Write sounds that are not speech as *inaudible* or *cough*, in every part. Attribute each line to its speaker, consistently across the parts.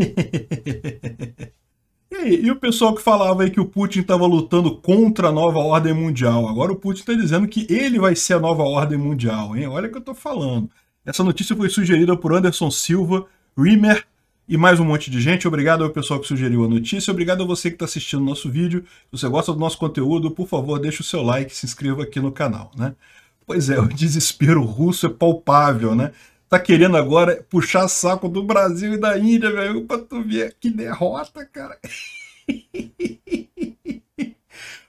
Speaker 1: *laughs* e, aí, e o pessoal que falava aí que o Putin estava lutando contra a nova ordem mundial. Agora o Putin está dizendo que ele vai ser a nova ordem mundial, hein? Olha o que eu estou falando. Essa notícia foi sugerida por Anderson Silva, Rimer e mais um monte de gente. Obrigado ao pessoal que sugeriu a notícia. Obrigado a você que está assistindo o nosso vídeo. Se você gosta do nosso conteúdo, por favor, deixe o seu like e se inscreva aqui no canal, né? Pois é, o desespero russo é palpável, né? tá querendo agora puxar saco do Brasil e da Índia, velho, pra tu ver que derrota, cara. *laughs*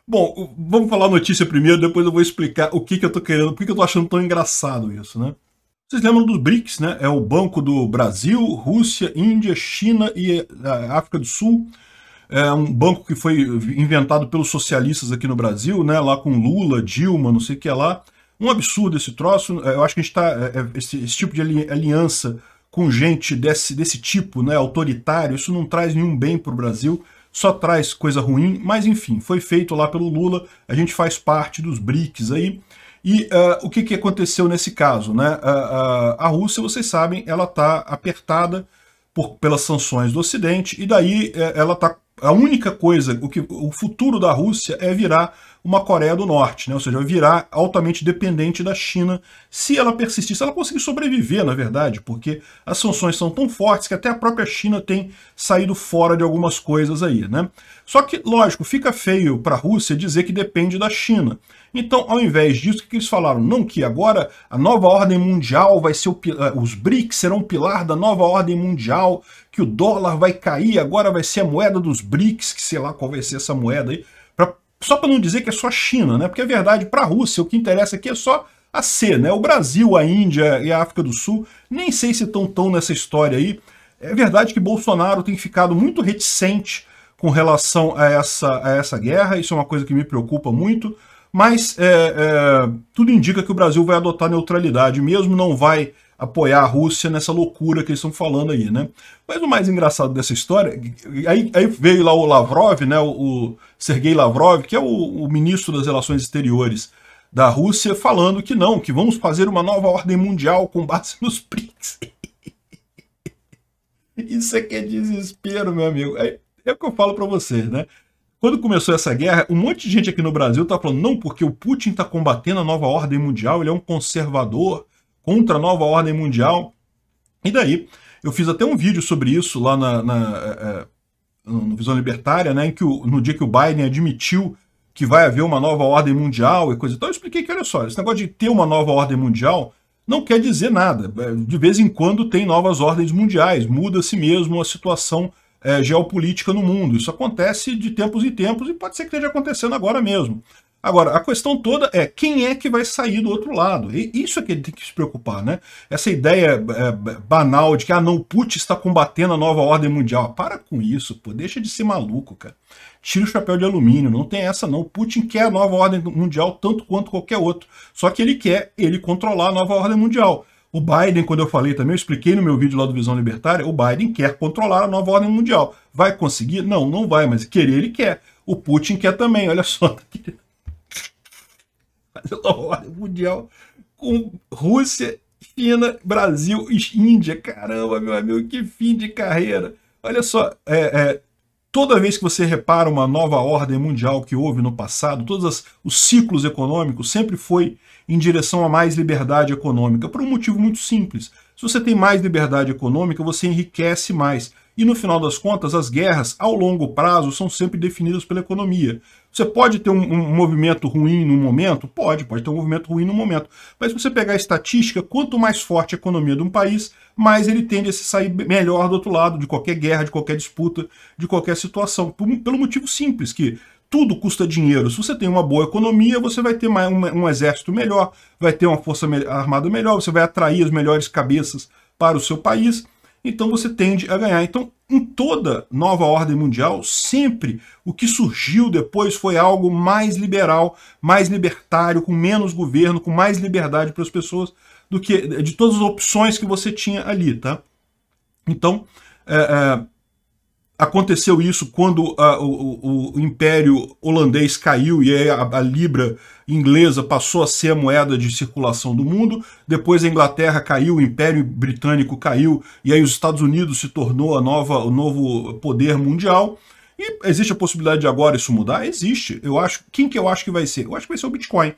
Speaker 1: Bom, vamos falar a notícia primeiro, depois eu vou explicar o que, que eu tô querendo, por que eu tô achando tão engraçado isso, né? Vocês lembram do BRICS, né? É o banco do Brasil, Rússia, Índia, China e é, África do Sul. É um banco que foi inventado pelos socialistas aqui no Brasil, né? Lá com Lula, Dilma, não sei o que é lá. Um absurdo esse troço. É, eu acho que a gente está. É, é, esse, esse, tipo de aliança com gente desse, desse tipo, né, autoritário, isso não traz nenhum bem para o Brasil, só traz coisa ruim. Mas enfim, foi feito lá pelo Lula, a gente faz parte dos BRICS aí. E uh, o que, que aconteceu nesse caso? Né? A, a, a Rússia, vocês sabem, ela está apertada por, pelas sanções do Ocidente, e daí ela está. A única coisa, o, que, o futuro da Rússia é virar uma Coreia do Norte, né? ou seja, virar altamente dependente da China se ela persistir, se ela conseguir sobreviver, na verdade, porque as sanções são tão fortes que até a própria China tem saído fora de algumas coisas aí. Né? Só que, lógico, fica feio para a Rússia dizer que depende da China. Então, ao invés disso, o que eles falaram? Não que agora a nova ordem mundial vai ser o, eh, os BRICS serão o pilar da nova ordem mundial, que o dólar vai cair, agora vai ser a moeda dos BRICS, que sei lá qual vai ser essa moeda aí. Só para não dizer que é só a China, né? Porque é verdade, para a Rússia, o que interessa aqui é só a C, né? O Brasil, a Índia e a África do Sul, nem sei se estão tão nessa história aí. É verdade que Bolsonaro tem ficado muito reticente com relação a essa, a essa guerra, isso é uma coisa que me preocupa muito, mas é, é, tudo indica que o Brasil vai adotar neutralidade mesmo, não vai apoiar a Rússia nessa loucura que eles estão falando aí, né? Mas o mais engraçado dessa história, aí, aí veio lá o Lavrov, né, o, o Sergei Lavrov, que é o, o ministro das Relações Exteriores da Rússia, falando que não, que vamos fazer uma nova ordem mundial com base nos BRICS. *laughs* Isso aqui é, é desespero, meu amigo. É, é o que eu falo para vocês, né? Quando começou essa guerra, um monte de gente aqui no Brasil tá falando, não, porque o Putin tá combatendo a nova ordem mundial, ele é um conservador, contra a nova ordem mundial. E daí, eu fiz até um vídeo sobre isso lá na, na é, é, no Visão Libertária, né, em que o, no dia que o Biden admitiu que vai haver uma nova ordem mundial e coisa e tal, eu expliquei que, olha só, esse negócio de ter uma nova ordem mundial não quer dizer nada. É, de vez em quando tem novas ordens mundiais, muda-se mesmo a situação é, geopolítica no mundo. Isso acontece de tempos em tempos e pode ser que esteja acontecendo agora mesmo. Agora, a questão toda é quem é que vai sair do outro lado? E isso é que ele tem que se preocupar, né? Essa ideia é, banal de que ah, não, o Putin está combatendo a nova ordem mundial. Para com isso, pô, deixa de ser maluco, cara. Tira o chapéu de alumínio, não tem essa não. O Putin quer a nova ordem mundial tanto quanto qualquer outro. Só que ele quer ele controlar a nova ordem mundial. O Biden, quando eu falei também, eu expliquei no meu vídeo lá do Visão Libertária, o Biden quer controlar a nova ordem mundial. Vai conseguir? Não, não vai, mas querer ele quer. O Putin quer também, olha só, tá *laughs* querendo pela ordem mundial com Rússia, China, Brasil e Índia. Caramba, meu amigo, que fim de carreira. Olha só, é, é, toda vez que você repara uma nova ordem mundial que houve no passado, todos as, os ciclos econômicos sempre foi em direção a mais liberdade econômica, por um motivo muito simples. Se você tem mais liberdade econômica, você enriquece mais. E no final das contas, as guerras ao longo prazo são sempre definidas pela economia. Você pode ter um, um, movimento ruim num momento? Pode, pode ter um movimento ruim num momento. Mas se você pegar a estatística, quanto mais forte a economia de um país, mais ele tende a se sair melhor do outro lado de qualquer guerra, de qualquer disputa, de qualquer situação. Por, pelo motivo simples que tudo custa dinheiro. Se você tem uma boa economia, você vai ter mais um, um exército melhor, vai ter uma força armada melhor, você vai atrair as melhores cabeças para o seu país então você tende a ganhar. Então, em toda nova ordem mundial, sempre o que surgiu depois foi algo mais liberal, mais libertário, com menos governo, com mais liberdade para as pessoas do que de todas as opções que você tinha ali, tá? Então, é, é, Aconteceu isso quando a, ah, o, o, Império Holandês caiu e a, a libra inglesa passou a ser a moeda de circulação do mundo. Depois a Inglaterra caiu, o Império Britânico caiu e aí os Estados Unidos se tornou a nova, o novo poder mundial. E existe a possibilidade de agora isso mudar? Existe. Eu acho. Quem que eu acho que vai ser? Eu acho que vai ser o Bitcoin.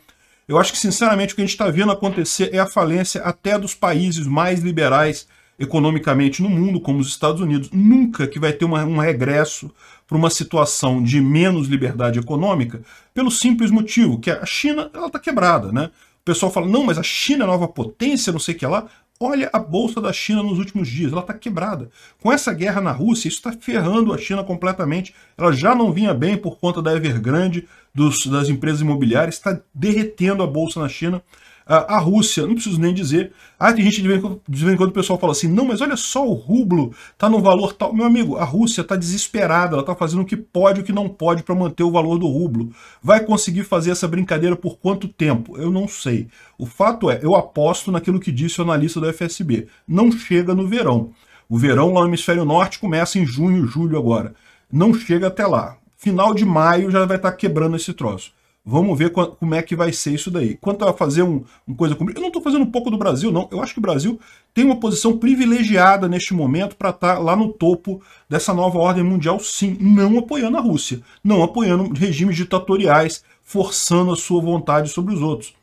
Speaker 1: Eu acho que, sinceramente, o que a gente está vendo acontecer é a falência até dos países mais liberais economicamente no mundo, como os Estados Unidos, nunca que vai ter uma, um regresso para uma situação de menos liberdade econômica, pelo simples motivo que a China está quebrada. Né? O pessoal fala, não, mas a China é nova potência, não sei o que lá. Olha a bolsa da China nos últimos dias, ela está quebrada. Com essa guerra na Rússia, isso está ferrando a China completamente. Ela já não vinha bem por conta da Evergrande, dos, das empresas imobiliárias, está derretendo a bolsa na China a Rússia, não preciso nem dizer. Ah, tem gente de vez, quando, em quando o pessoal fala assim, não, mas olha só, o rublo tá no valor tal. Meu amigo, a Rússia está desesperada, ela está fazendo o que pode e o que não pode para manter o valor do rublo. Vai conseguir fazer essa brincadeira por quanto tempo? Eu não sei. O fato é, eu aposto naquilo que disse o analista do FSB. Não chega no verão. O verão lá no hemisfério norte começa em junho, julho agora. Não chega até lá. Final de maio já vai estar tá quebrando esse troço. Vamos ver como é que vai ser isso daí. Quanto a fazer um, uma coisa comigo, eu não estou fazendo um pouco do Brasil, não. Eu acho que o Brasil tem uma posição privilegiada neste momento para estar tá lá no topo dessa nova ordem mundial, sim, não apoiando a Rússia, não apoiando regimes ditatoriais, forçando a sua vontade sobre os outros.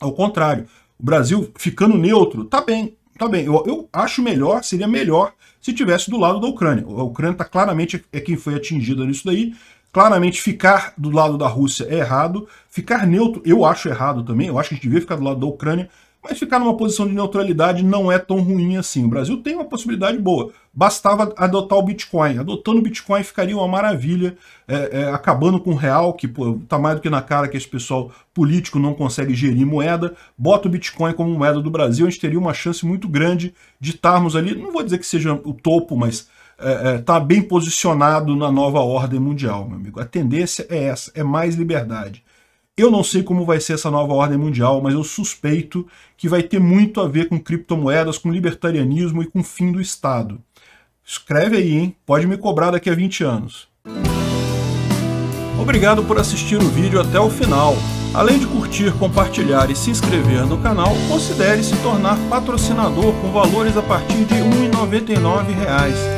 Speaker 1: Ao contrário, o Brasil ficando neutro, tá bem, tá bem. Eu, eu acho melhor, seria melhor se tivesse do lado da Ucrânia. A Ucrânia está claramente é quem foi atingida nisso daí. Claramente, ficar do lado da Rússia é errado. Ficar neutro, eu acho errado também. Eu acho que a gente devia ficar do lado da Ucrânia. Mas ficar numa posição de neutralidade não é tão ruim assim. O Brasil tem uma possibilidade boa. Bastava adotar o Bitcoin. Adotando o Bitcoin ficaria uma maravilha, é, é, acabando com o real, que está mais do que na cara que esse pessoal político não consegue gerir moeda. Bota o Bitcoin como moeda do Brasil, a gente teria uma chance muito grande de estarmos ali, não vou dizer que seja o topo, mas está é, é, tá bem posicionado na nova ordem mundial, meu amigo. A tendência é essa, é mais liberdade. Eu não sei como vai ser essa nova ordem mundial, mas eu suspeito que vai ter muito a ver com criptomoedas, com libertarianismo e com o fim do Estado. Escreve aí, hein? Pode me cobrar daqui a 20 anos. Obrigado por assistir o vídeo até o final. Além de curtir, compartilhar e se inscrever no canal, considere se tornar patrocinador com valores a partir de R$ 1,99